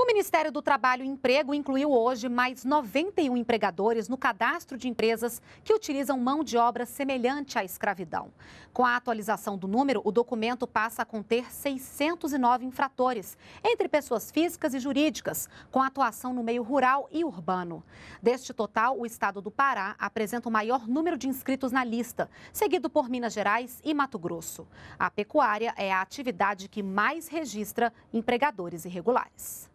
O Ministério do Trabalho e Emprego incluiu hoje mais 91 empregadores no cadastro de empresas que utilizam mão de obra semelhante à escravidão. Com a atualização do número, o documento passa a conter 609 infratores, entre pessoas físicas e jurídicas, com atuação no meio rural e urbano. Deste total, o estado do Pará apresenta o maior número de inscritos na lista, seguido por Minas Gerais e Mato Grosso. A pecuária é a atividade que mais registra empregadores irregulares.